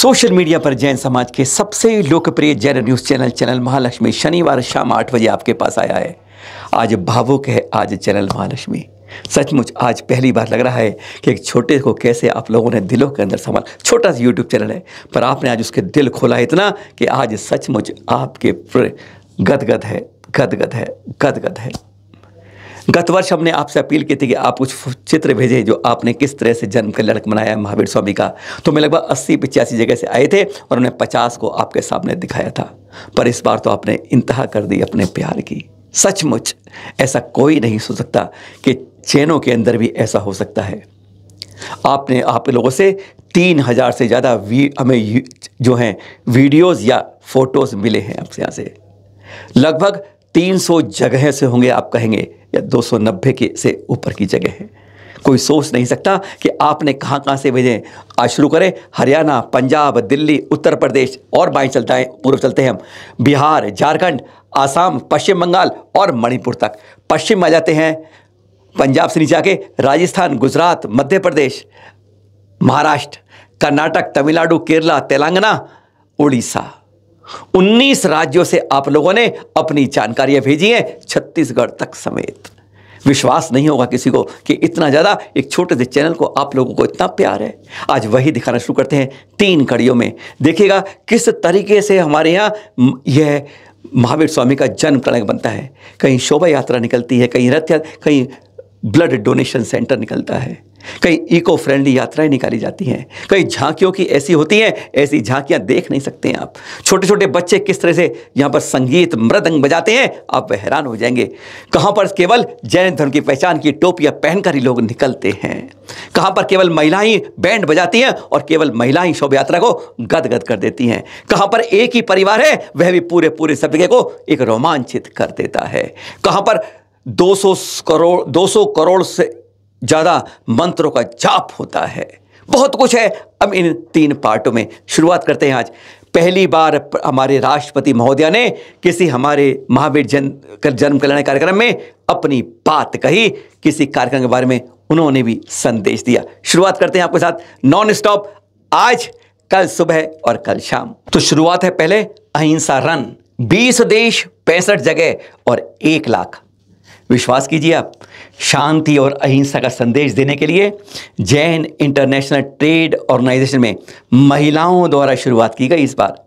social media पर जैन समाज के सबसे लोकप्रिय Jain news channel channel Mahalakshmi शनिवार शाम आठ बजे आपके पास आया है आज भावुक है आज चैनल महालक्ष्मी सचमुच आज पहली बार लग रहा है कि एक छोटे को कैसे आप लोगों ने दिलों के अंदर संभाल छोटा सा यूट्यूब चैनल है पर आपने आज उसके दिल खोला इतना कि आज सचमुच आपके गदगद है गदगद है गदगद है गत वर्ष हमने आपसे अपील की थी कि आप कुछ चित्र भेजें जो आपने किस तरह से जन्म लड़क मनाया महावीर स्वामी का तो मैं लगभग अस्सी पिचासी जगह से आए थे और उन्हें पचास को आपके सामने दिखाया था पर इस बार तो आपने इंतहा कर दी अपने प्यार की सचमुच ऐसा कोई नहीं सोच सकता कि चैनों के अंदर भी ऐसा हो सकता है आपने आप लोगों से तीन हज़ार से ज़्यादा हमें जो हैं वीडियोस या फोटोज़ मिले हैं आपसे यहाँ से लगभग 300 जगह से होंगे आप कहेंगे या 290 के से ऊपर की जगह है कोई सोच नहीं सकता कि आपने कहाँ कहाँ से भेजें आज शुरू करें हरियाणा पंजाब दिल्ली उत्तर प्रदेश और बाएं चलता है पूर्व चलते हैं हम बिहार झारखंड आसाम पश्चिम बंगाल और मणिपुर तक पश्चिम आ जाते हैं पंजाब से नीचे आके राजस्थान गुजरात मध्य प्रदेश महाराष्ट्र कर्नाटक तमिलनाडु केरला तेलंगाना उड़ीसा 19 राज्यों से आप लोगों ने अपनी जानकारियां भेजी हैं छत्तीसगढ़ तक समेत विश्वास नहीं होगा किसी को कि इतना ज़्यादा एक छोटे से चैनल को आप लोगों को इतना प्यार है आज वही दिखाना शुरू करते हैं तीन कड़ियों में देखिएगा किस तरीके से हमारे यहाँ यह महावीर स्वामी का जन्म कणक बनता है कहीं शोभा यात्रा निकलती है कहीं रथ कहीं ब्लड डोनेशन सेंटर निकलता है कई इको फ्रेंडली यात्राएं निकाली जाती हैं कई झांकियों की ऐसी होती हैं ऐसी झांकियां देख नहीं सकते हैं आप छोटे छोटे बच्चे किस तरह से यहाँ पर संगीत मृदंग बजाते हैं आप हैरान हो जाएंगे कहाँ पर केवल जैन धर्म की पहचान की टोपियाँ पहनकर ही लोग निकलते हैं कहाँ पर केवल महिलाएं बैंड बजाती हैं और केवल महिलाएं शोभा यात्रा को गदगद कर देती हैं कहाँ पर एक ही परिवार है वह भी पूरे पूरे सभ्य को एक रोमांचित कर देता है कहाँ पर 200 करोड़ 200 करोड़ से ज़्यादा मंत्रों का जाप होता है बहुत कुछ है अब इन तीन पार्टों में शुरुआत करते हैं आज पहली बार हमारे राष्ट्रपति महोदया ने किसी हमारे महावीर जन जन्म कल्याण कार्यक्रम में अपनी बात कही किसी कार्यक्रम के बारे में उन्होंने भी संदेश दिया शुरुआत करते हैं आपके साथ नॉन स्टॉप आज कल सुबह और कल शाम तो शुरुआत है पहले अहिंसा रन 20 देश पैंसठ जगह और एक लाख विश्वास कीजिए आप शांति और अहिंसा का संदेश देने के लिए जैन इंटरनेशनल ट्रेड ऑर्गेनाइजेशन में महिलाओं द्वारा शुरुआत की गई इस बार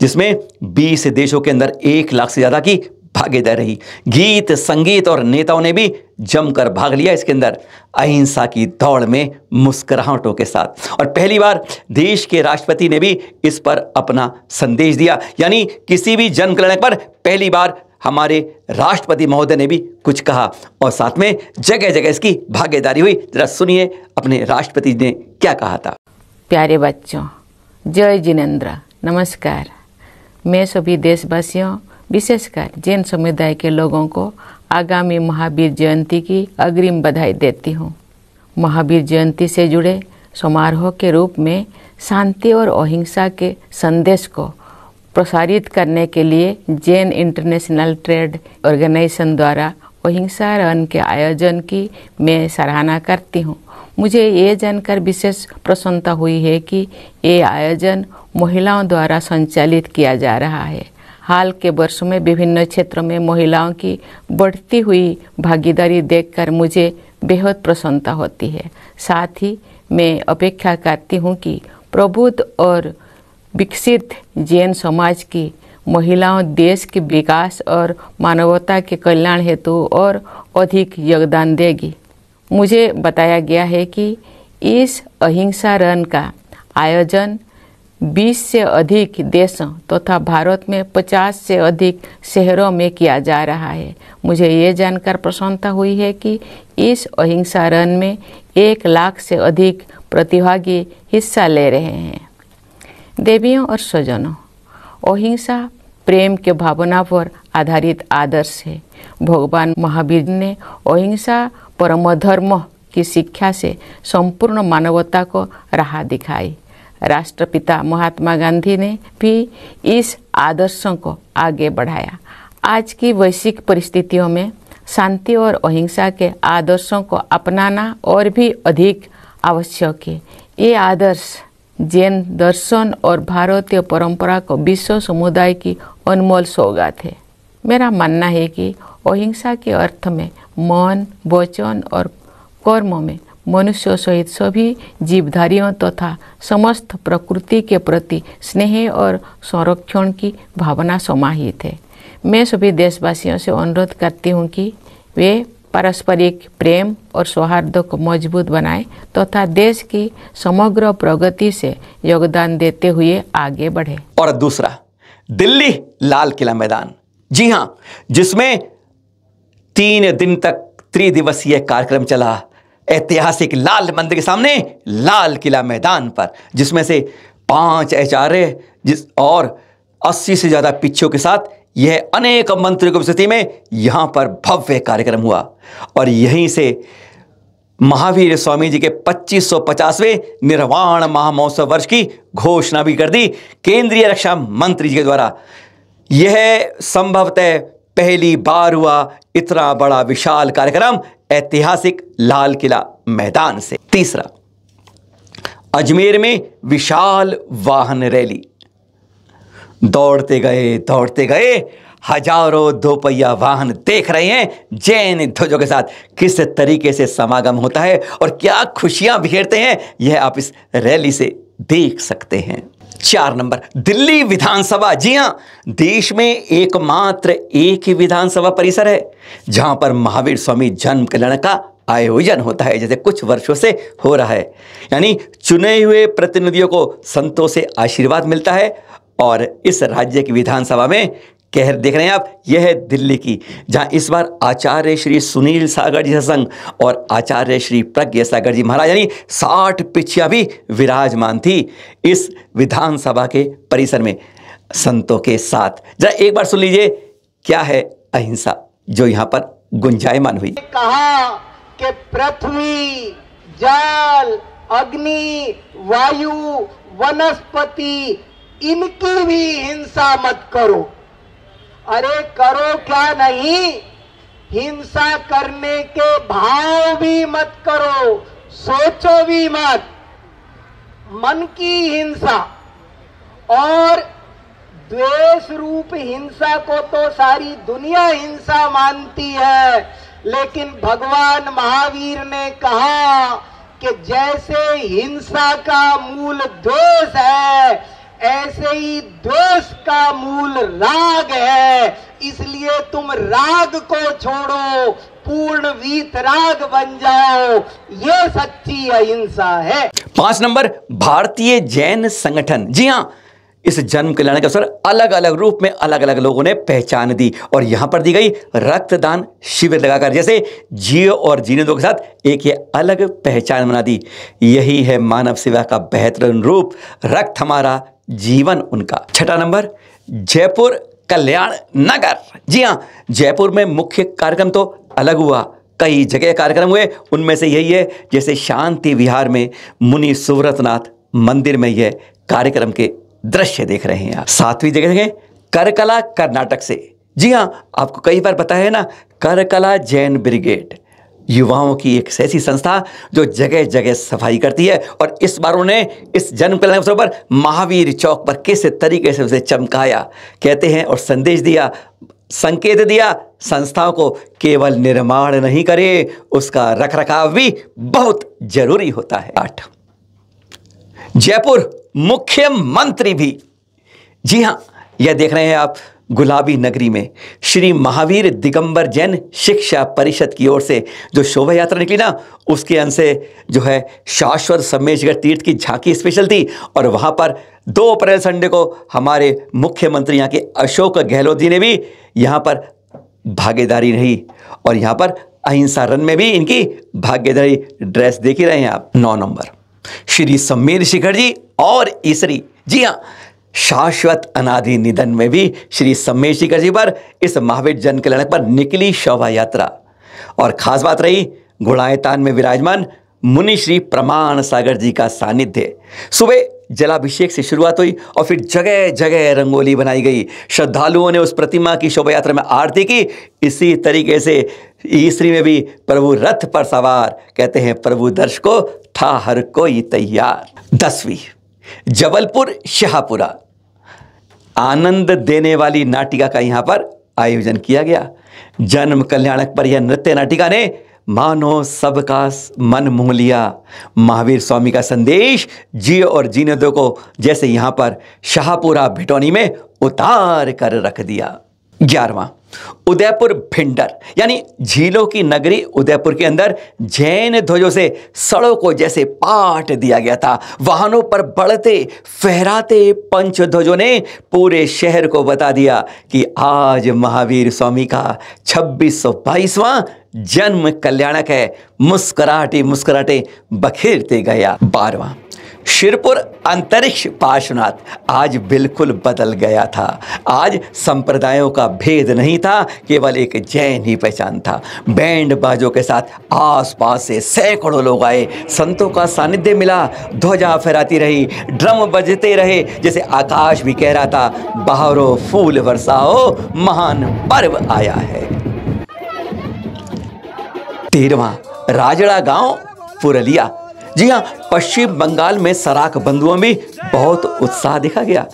जिसमें 20 देशों के अंदर एक लाख से ज़्यादा की भागीदारी रही गीत संगीत और नेताओं ने भी जमकर भाग लिया इसके अंदर अहिंसा की दौड़ में मुस्कुराहटों के साथ और पहली बार देश के राष्ट्रपति ने भी इस पर अपना संदेश दिया यानी किसी भी जन कल्याण पर पहली बार हमारे राष्ट्रपति महोदय ने भी कुछ कहा और साथ में जगह जगह इसकी भागीदारी हुई जरा सुनिए अपने राष्ट्रपति ने क्या कहा था प्यारे बच्चों जय जिनेन्द्र नमस्कार मैं सभी देशवासियों विशेषकर जैन समुदाय के लोगों को आगामी महावीर जयंती की अग्रिम बधाई देती हूँ महावीर जयंती से जुड़े समारोह के रूप में शांति और अहिंसा के संदेश को प्रसारित करने के लिए जैन इंटरनेशनल ट्रेड ऑर्गेनाइजेशन द्वारा अहिंसा रन के आयोजन की मैं सराहना करती हूँ मुझे ये जानकर विशेष प्रसन्नता हुई है कि ये आयोजन महिलाओं द्वारा संचालित किया जा रहा है हाल के वर्षों में विभिन्न क्षेत्रों में महिलाओं की बढ़ती हुई भागीदारी देखकर मुझे बेहद प्रसन्नता होती है साथ ही मैं अपेक्षा करती हूँ कि प्रबुद्ध और विकसित जैन समाज की महिलाओं देश के विकास और मानवता के कल्याण हेतु और अधिक योगदान देगी मुझे बताया गया है कि इस अहिंसा रन का आयोजन 20 से अधिक देशों तथा तो भारत में 50 से अधिक शहरों में किया जा रहा है मुझे ये जानकर प्रसन्नता हुई है कि इस अहिंसा रन में एक लाख से अधिक प्रतिभागी हिस्सा ले रहे हैं देवियों और स्वजनों अहिंसा प्रेम के भावना पर आधारित आदर्श है भगवान महावीर ने अहिंसा परम धर्म की शिक्षा से संपूर्ण मानवता को राह दिखाई राष्ट्रपिता महात्मा गांधी ने भी इस आदर्शों को आगे बढ़ाया आज की वैश्विक परिस्थितियों में शांति और अहिंसा के आदर्शों को अपनाना और भी अधिक आवश्यक है ये आदर्श जैन दर्शन और भारतीय परंपरा को विश्व समुदाय की अनमोल सौगात है मेरा मानना है कि अहिंसा के अर्थ में मन वचन और कर्म में मनुष्य सहित सभी जीवधारियों तथा तो समस्त प्रकृति के प्रति स्नेह और संरक्षण की भावना समाहित है मैं सभी देशवासियों से अनुरोध करती हूँ कि वे पारस्परिक प्रेम और सौहार्द को मजबूत बनाए तथा तो देश की समग्र प्रगति से योगदान देते हुए आगे बढ़े और दूसरा दिल्ली लाल किला मैदान जी हाँ जिसमें तीन दिन तक त्रिदिवसीय कार्यक्रम चला ऐतिहासिक लाल मंदिर के सामने लाल किला मैदान पर जिसमें से पांच एच जिस और अस्सी से ज़्यादा पिछों के साथ यह अनेक मंत्रियों की उपस्थिति में यहां पर भव्य कार्यक्रम हुआ और यहीं से महावीर स्वामी जी के 2550वें निर्वाण महामहोत्सव वर्ष की घोषणा भी कर दी केंद्रीय रक्षा मंत्री जी के द्वारा यह संभवतः पहली बार हुआ इतना बड़ा विशाल कार्यक्रम ऐतिहासिक लाल किला मैदान से तीसरा अजमेर में विशाल वाहन रैली दौड़ते गए दौड़ते गए हजारों दोपहिया वाहन देख रहे हैं जैन ध्वजों के साथ किस तरीके से समागम होता है और क्या खुशियां बिखेरते हैं यह आप इस रैली से देख सकते हैं चार नंबर दिल्ली विधानसभा जी हाँ देश में एकमात्र एक ही विधानसभा परिसर है जहां पर महावीर स्वामी जन्म कल्याण का आयोजन होता है जैसे कुछ वर्षों से हो रहा है यानी चुने हुए प्रतिनिधियों को संतों से आशीर्वाद मिलता है और इस राज्य की विधानसभा में कह देख रहे हैं आप यह है दिल्ली की जहां इस बार आचार्य श्री सुनील सागर जी संघ और आचार्य श्री प्रज्ञ सागर जी महाराज यानी साठ पिछिया भी विराजमान थी इस विधानसभा के परिसर में संतों के साथ जरा एक बार सुन लीजिए क्या है अहिंसा जो यहां पर गुंजायमान हुई कहा कि पृथ्वी जल अग्नि वायु वनस्पति इनकी भी हिंसा मत करो अरे करो क्या नहीं हिंसा करने के भाव भी मत करो सोचो भी मत मन की हिंसा और द्वेष रूप हिंसा को तो सारी दुनिया हिंसा मानती है लेकिन भगवान महावीर ने कहा कि जैसे हिंसा का मूल द्वेष है ऐसे ही द्वेष का मूल राग है इसलिए तुम राग को छोड़ो पूर्ण वीतराग बन जाओ ये सच्ची अहिंसा है पांच नंबर भारतीय जैन संगठन जी हाँ इस जन्म कल्याण के अवसर अलग अलग रूप में अलग अलग लोगों ने पहचान दी और यहां पर दी गई रक्तदान शिविर लगाकर जैसे जियो और जीने दो के साथ एक ये अलग पहचान बना दी यही है मानव सेवा का बेहतरीन रूप रक्त हमारा जीवन उनका छठा नंबर जयपुर कल्याण नगर जी हाँ जयपुर में मुख्य कार्यक्रम तो अलग हुआ कई जगह कार्यक्रम हुए उनमें से यही है जैसे शांति विहार में मुनि सुव्रतनाथ मंदिर में यह कार्यक्रम के दृश्य देख रहे हैं आप सातवीं जगह देखें करकला कर्नाटक से जी हाँ आपको कई बार बताया है ना करकला जैन ब्रिगेड युवाओं की एक ऐसी संस्था जो जगह जगह सफाई करती है और इस बार उन्हें इस जन्म कल्याण अवसर पर महावीर चौक पर किस तरीके से उसे चमकाया कहते हैं और संदेश दिया संकेत दिया संस्थाओं को केवल निर्माण नहीं करे उसका रखरखाव भी बहुत जरूरी होता है आठ जयपुर मुख्यमंत्री भी जी हां यह देख रहे हैं आप गुलाबी नगरी में श्री महावीर दिगंबर जैन शिक्षा परिषद की ओर से जो शोभा यात्रा निकली ना उसके अंश से जो है शाश्वत समेशगढ़ तीर्थ की झांकी स्पेशल थी और वहाँ पर दो अप्रैल संडे को हमारे मुख्यमंत्री यहाँ के अशोक गहलोत जी ने भी यहाँ पर भागीदारी रही और यहाँ पर अहिंसा रन में भी इनकी भागीदारी ड्रेस देख ही रहे हैं आप नौ नंबर श्री सम्मेर शिखर जी और ईसरी जी हाँ शाश्वत अनादि निधन में भी श्री शिखर जी पर इस महावीर जन लड़क पर निकली शोभा यात्रा और खास बात रही गुणायतान में विराजमान मुनि श्री प्रमाण सागर जी का सानिध्य सुबह जलाभिषेक से शुरुआत हुई और फिर जगह जगह रंगोली बनाई गई श्रद्धालुओं ने उस प्रतिमा की शोभा यात्रा में आरती की इसी तरीके से ईसरी में भी प्रभु रथ पर सवार कहते हैं प्रभु दर्श को था हर कोई तैयार दसवीं जबलपुर शाहपुरा आनंद देने वाली नाटिका का यहां पर आयोजन किया गया जन्म कल्याणक पर यह नृत्य नाटिका ने मानो सबका मन मोह लिया महावीर स्वामी का संदेश जी और जीने दो को जैसे यहां पर शाहपुरा भिटोनी में उतार कर रख दिया ग्यारहवा उदयपुर भिंडर यानी झीलों की नगरी उदयपुर के अंदर जैन ध्वजों से सड़ों को जैसे पाट दिया गया था वाहनों पर बढ़ते फहराते पंच ध्वजों ने पूरे शहर को बता दिया कि आज महावीर स्वामी का छब्बीस सौ बाईसवां जन्म कल्याणक है मुस्कुराहटे मुस्कुराहटे बखेरते गया बारवा शिरपुर अंतरिक्ष पार्श्वनाथ आज बिल्कुल बदल गया था आज संप्रदायों का भेद नहीं था केवल एक जैन ही पहचान था बैंड बाजों के साथ आसपास से सैकड़ों लोग आए संतों का सानिध्य मिला ध्वजा फहराती रही ड्रम बजते रहे जैसे आकाश भी कह रहा था बाहरों फूल वर्षाओ महान पर्व आया है तेरवा राजड़ा गांव पुरलिया जी हाँ पश्चिम बंगाल में सराक बंधुओं में बहुत उत्साह देखा गया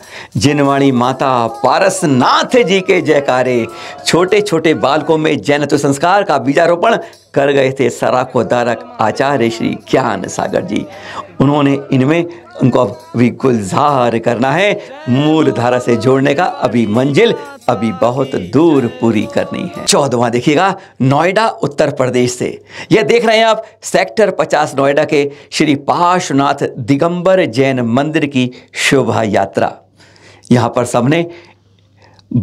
जिनवाणी माता पारसनाथ जी के जयकारे छोटे छोटे बालकों में जैनत्व संस्कार का बीजारोपण कर गए थे सराकोदारक आचार्य श्री ज्ञान सागर जी उन्होंने इनमें उनको अब भी गुलजार करना है मूल धारा से जोड़ने का अभी मंजिल अभी बहुत दूर पूरी करनी है चौदवा देखिएगा नोएडा उत्तर प्रदेश से यह देख रहे हैं आप सेक्टर 50 नोएडा के श्री पार्श्वनाथ दिगंबर जैन मंदिर की शोभा यात्रा यहां पर सबने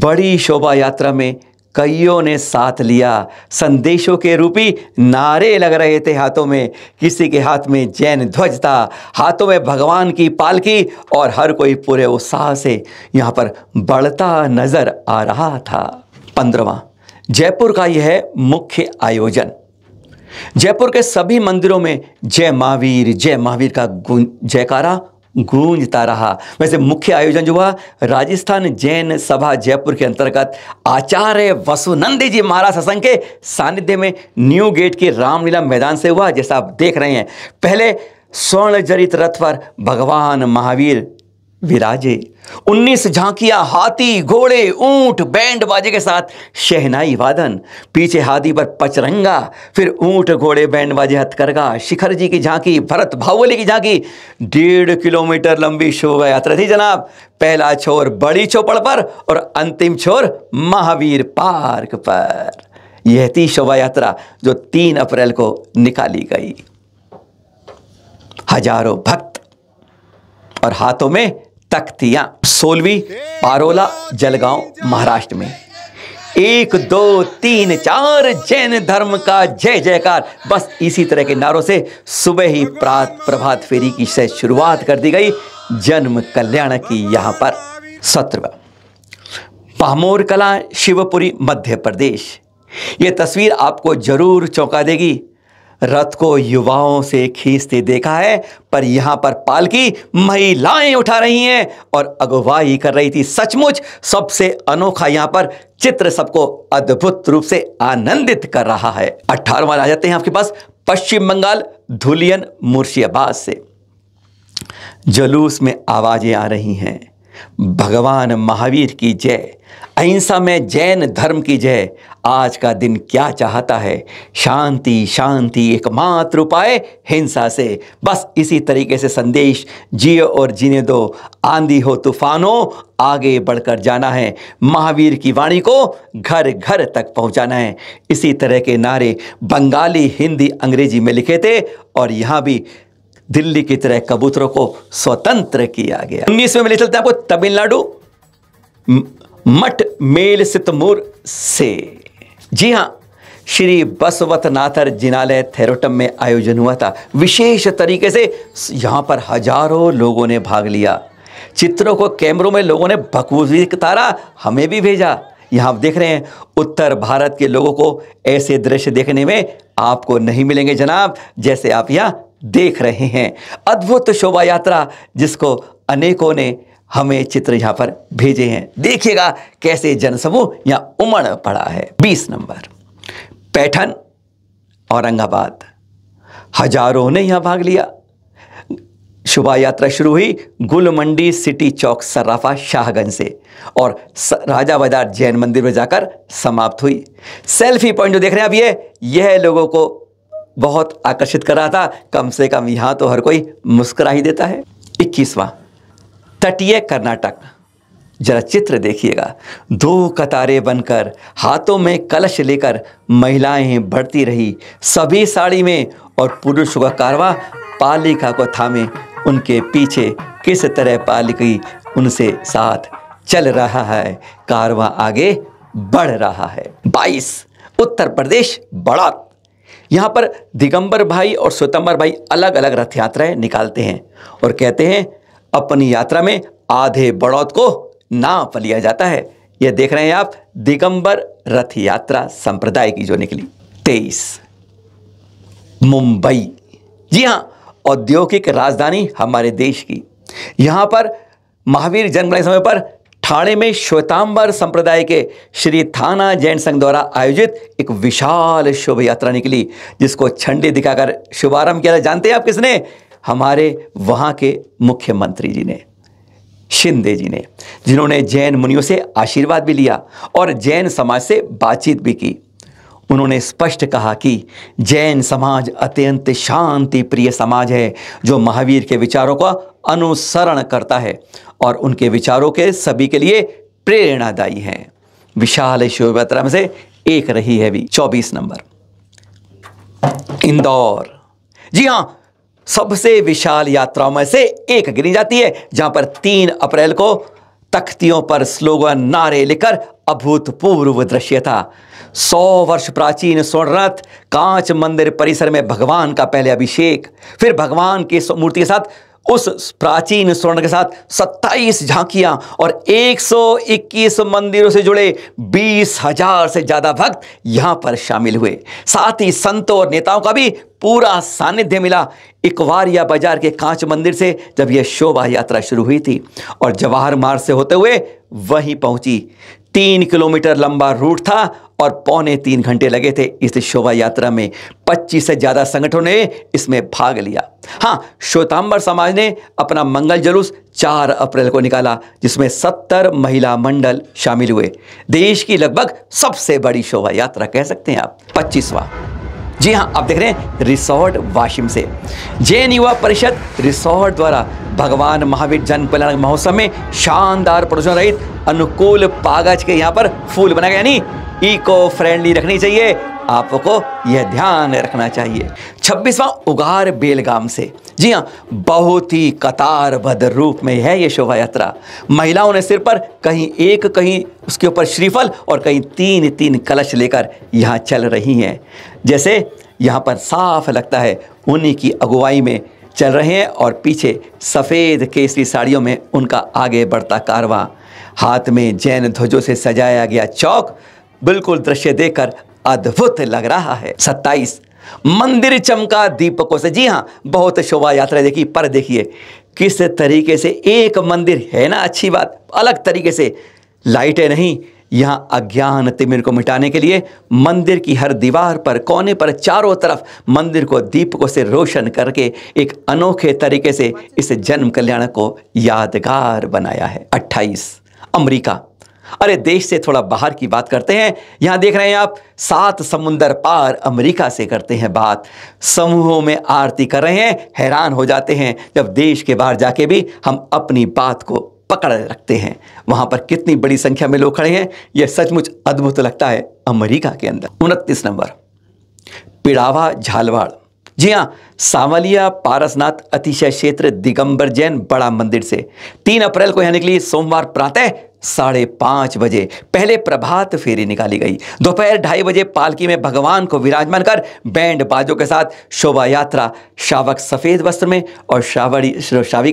बड़ी शोभा यात्रा में कईयों ने साथ लिया संदेशों के रूपी नारे लग रहे थे हाथों में किसी के हाथ में जैन ध्वज था हाथों में भगवान की पालकी और हर कोई पूरे उत्साह से यहाँ पर बढ़ता नजर आ रहा था पंद्रवा जयपुर का यह मुख्य आयोजन जयपुर के सभी मंदिरों में जय महावीर जय महावीर का जयकारा गूंजता रहा वैसे मुख्य आयोजन जो हुआ राजस्थान जैन सभा जयपुर के अंतर्गत आचार्य वसुनंदी जी महाराज हसंग के सानिध्य में न्यू गेट के रामलीला मैदान से हुआ जैसा आप देख रहे हैं पहले स्वर्ण जरित रथ पर भगवान महावीर विराजे उन्नीस झांकियां हाथी घोड़े ऊंट बैंड बाजे के साथ शहनाई वादन पीछे हाथी पर पचरंगा फिर ऊंट घोड़े बैंड बाजे हथकरगा शिखर जी की झांकी भरत भावली की झांकी डेढ़ किलोमीटर लंबी शोभा यात्रा थी जनाब पहला छोर बड़ी चौपड़ पर और अंतिम छोर महावीर पार्क पर यह थी शोभा यात्रा जो तीन अप्रैल को निकाली गई हजारों भक्त और हाथों में तख्तिया सोलवी पारोला जलगांव महाराष्ट्र में एक दो तीन चार जैन धर्म का जय जयकार बस इसी तरह के नारों से सुबह ही प्रात प्रभात फेरी की से शुरुआत कर दी गई जन्म कल्याण की यहां पर सत्र पामोर कला शिवपुरी मध्य प्रदेश ये तस्वीर आपको जरूर चौंका देगी रथ को युवाओं से खींचते देखा है पर यहां पर पालकी महिलाएं उठा रही हैं और अगुवाई कर रही थी सचमुच सबसे अनोखा यहां पर चित्र सबको अद्भुत रूप से आनंदित कर रहा है अठारवा आ जाते हैं आपके पास पश्चिम बंगाल धुलियन मुर्शियाबाद से जलूस में आवाजें आ रही हैं भगवान महावीर की जय अहिंसा में जैन धर्म की जय आज का दिन क्या चाहता है शांति शांति एकमात्र उपाय हिंसा से बस इसी तरीके से संदेश जियो और जीने दो आंधी हो तूफानों आगे बढ़कर जाना है महावीर की वाणी को घर घर तक पहुंचाना है इसी तरह के नारे बंगाली हिंदी अंग्रेजी में लिखे थे और यहाँ भी दिल्ली की तरह कबूतरों को स्वतंत्र किया गया उन्नीसवें में ले चलते आपको तमिलनाडु मठ मेल सितमूर से जी हाँ श्री बसवतनाथर जिनालय थेरोटम में आयोजन हुआ था विशेष तरीके से यहाँ पर हजारों लोगों ने भाग लिया चित्रों को कैमरों में लोगों ने बखूबी तारा हमें भी भेजा यहाँ आप देख रहे हैं उत्तर भारत के लोगों को ऐसे दृश्य देखने में आपको नहीं मिलेंगे जनाब जैसे आप यहाँ देख रहे हैं अद्भुत शोभा यात्रा जिसको अनेकों ने हमें चित्र यहां पर भेजे हैं देखिएगा कैसे जनसमूह यहां उमड़ पड़ा है बीस नंबर पैठन औरंगाबाद हजारों ने यहां भाग लिया शोभा यात्रा शुरू हुई गुल मंडी सिटी चौक सर्राफा शाहगंज से और राजा बाजार जैन मंदिर में जाकर समाप्त हुई सेल्फी पॉइंट जो देख रहे हैं अब ये यह लोगों को बहुत आकर्षित कर रहा था कम से कम यहां तो हर कोई मुस्कुरा ही देता है इक्कीसवां तटीय कर्नाटक जरा चित्र देखिएगा दो कतारें बनकर हाथों में कलश लेकर महिलाएं बढ़ती रही सभी साड़ी में और पुरुष का कारवा पालिका को थामे उनके पीछे किस तरह पालिकी उनसे साथ चल रहा है कारवा आगे बढ़ रहा है 22 उत्तर प्रदेश बड़ा यहाँ पर दिगंबर भाई और स्वतंबर भाई अलग अलग रथ यात्राएं निकालते हैं और कहते हैं अपनी यात्रा में आधे बड़ौत को नाप लिया जाता है यह देख रहे हैं आप दिगंबर रथ यात्रा संप्रदाय की जो निकली तेईस मुंबई जी हां औद्योगिक राजधानी हमारे देश की यहां पर महावीर जन्म के समय पर ठाणे में श्वेतांबर संप्रदाय के श्री थाना जैन संघ द्वारा आयोजित एक विशाल शुभ यात्रा निकली जिसको झंडे दिखाकर शुभारंभ किया जानते हैं आप किसने हमारे वहाँ के मुख्यमंत्री जी ने शिंदे जी ने जिन्होंने जैन मुनियों से आशीर्वाद भी लिया और जैन समाज से बातचीत भी की उन्होंने स्पष्ट कहा कि जैन समाज अत्यंत शांति प्रिय समाज है जो महावीर के विचारों का अनुसरण करता है और उनके विचारों के सभी के लिए प्रेरणादायी हैं विशाल यात्रा में से एक रही है भी चौबीस नंबर इंदौर जी हाँ सबसे विशाल यात्राओं में से एक गिनी जाती है जहां पर तीन अप्रैल को तख्तियों पर स्लोगन नारे लेकर अभूतपूर्व दृश्य था सौ वर्ष प्राचीन स्वर्णरथ कांच मंदिर परिसर में भगवान का पहले अभिषेक फिर भगवान की मूर्ति के साथ उस प्राचीन स्वर्ण के साथ 27 झांकियां और 121 मंदिरों से जुड़े बीस हजार से ज्यादा भक्त यहां पर शामिल हुए साथ ही संतों और नेताओं का भी पूरा सानिध्य मिला इकवारिया बाजार के कांच मंदिर से जब यह शोभा यात्रा शुरू हुई थी और जवाहर मार्ग से होते हुए वहीं पहुंची तीन किलोमीटर लंबा रूट था और पौने तीन घंटे लगे थे इस शोभा यात्रा में 25 से ज़्यादा संगठनों ने इसमें भाग लिया हाँ श्वेतांबर समाज ने अपना मंगल जुलूस 4 अप्रैल को निकाला जिसमें 70 महिला मंडल शामिल हुए देश की लगभग सबसे बड़ी शोभा यात्रा कह सकते हैं आप पच्चीसवा जी हाँ आप देख रहे हैं रिसोर्ट वाशिम से जैन युवा परिषद रिसोर्ट द्वारा भगवान महावीर जन कल्याण महोत्सव में शानदार प्रदूषण रहित अनुकूल कागज के यहाँ पर फूल बनाए यानी इको फ्रेंडली रखनी चाहिए आपको यह ध्यान रखना चाहिए छब्बीसवा उगार बेलगाम से जी हाँ बहुत ही कतारबद्ध रूप में है ये शोभा यात्रा महिलाओं ने सिर पर कहीं एक कहीं उसके ऊपर श्रीफल और कहीं तीन तीन कलश लेकर यहाँ चल रही हैं जैसे यहाँ पर साफ लगता है उन्हीं की अगुवाई में चल रहे हैं और पीछे सफ़ेद केसरी साड़ियों में उनका आगे बढ़ता कारवा हाथ में जैन ध्वजों से सजाया गया चौक बिल्कुल दृश्य देखकर अद्भुत लग रहा है सत्ताईस मंदिर चमका दीपकों से जी हाँ बहुत शोभा यात्रा देखी पर देखिए किस तरीके से एक मंदिर है ना अच्छी बात अलग तरीके से लाइटें नहीं यहाँ अज्ञान तिमिर को मिटाने के लिए मंदिर की हर दीवार पर कोने पर चारों तरफ मंदिर को दीपकों से रोशन करके एक अनोखे तरीके से इस जन्म कल्याण को यादगार बनाया है 28 अमेरिका अरे देश से थोड़ा बाहर की बात करते हैं यहां देख रहे हैं आप सात समुंदर पार अमेरिका से करते हैं बात समूहों में आरती कर रहे हैं हैरान हो जाते हैं जब देश के बाहर जाके भी हम अपनी बात को पकड़ रखते हैं वहां पर कितनी बड़ी संख्या में लोग खड़े हैं यह सचमुच अद्भुत लगता है अमेरिका के अंदर उनतीस नंबर पिड़ावा झालवाड़ जी हाँ सांवलिया पारसनाथ अतिशय क्षेत्र दिगंबर जैन बड़ा मंदिर से तीन अप्रैल को यहाँ निकली सोमवार प्रातः साढ़े पाँच बजे पहले प्रभात फेरी निकाली गई दोपहर ढाई बजे पालकी में भगवान को विराजमान कर बैंड बाजों के साथ शोभा यात्रा शावक सफ़ेद वस्त्र में और शावड़ी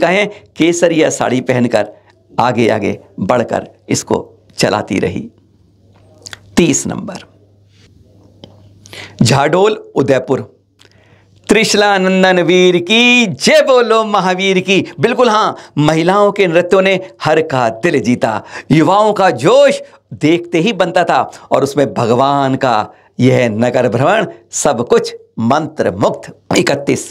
हैं केसरिया साड़ी पहनकर आगे आगे बढ़कर इसको चलाती रही तीस नंबर झाडोल उदयपुर त्रिशला नंदन वीर की जय बोलो महावीर की बिल्कुल हाँ महिलाओं के नृत्यों ने हर का दिल जीता युवाओं का जोश देखते ही बनता था और उसमें भगवान का यह नगर भ्रमण सब कुछ मंत्र मुक्त इकतीस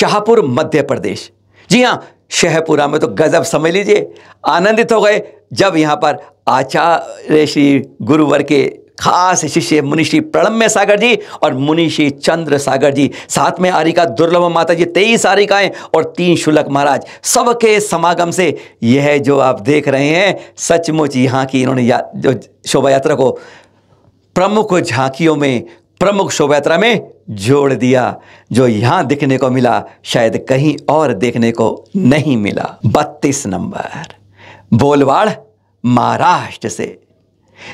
शाहपुर मध्य प्रदेश जी हाँ शहपुरा में तो गजब समझ लीजिए आनंदित हो गए जब यहाँ पर आचार्य श्री गुरुवर के खास शिष्य मुनिषी प्रणम्य सागर जी और मुनिषी चंद्र सागर जी साथ में आरिका दुर्लभ माता जी तेईस आरिकाएं और तीन शुलक महाराज सबके समागम से यह जो आप देख रहे हैं सचमुच यहाँ की इन्होंने या, जो शोभा यात्रा को प्रमुख झांकियों में प्रमुख शोभायात्रा में जोड़ दिया जो यहां दिखने को मिला शायद कहीं और देखने को नहीं मिला बत्तीस नंबर बोलवाड़ महाराष्ट्र से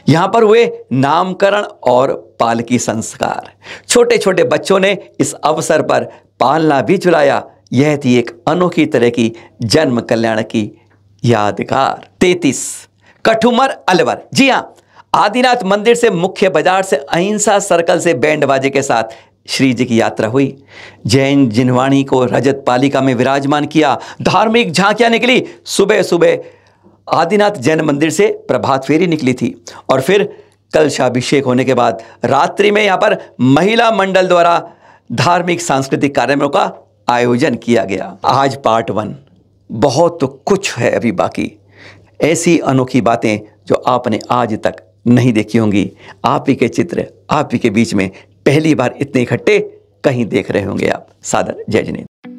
यहां पर हुए नामकरण और पालकी संस्कार छोटे छोटे बच्चों ने इस अवसर पर पालना भी चुलाया यह थी एक अनोखी तरह की जन्म कल्याण की यादगार तैतीस कठुमर अलवर जी हां आदिनाथ मंदिर से मुख्य बाजार से अहिंसा सर्कल से बैंड बाजे के साथ श्री जी की यात्रा हुई जैन जिनवाणी को रजत पालिका में विराजमान किया धार्मिक झांकियां निकली सुबह सुबह आदिनाथ जैन मंदिर से प्रभात फेरी निकली थी और फिर कलशाभिषेक होने के बाद रात्रि में यहाँ पर महिला मंडल द्वारा धार्मिक सांस्कृतिक कार्यक्रमों का आयोजन किया गया आज पार्ट वन बहुत तो कुछ है अभी बाकी ऐसी अनोखी बातें जो आपने आज तक नहीं देखी होंगी आप ही के चित्र आप ही के बीच में पहली बार इतने इकट्ठे कहीं देख रहे होंगे आप सादर जय जिनेन्द्र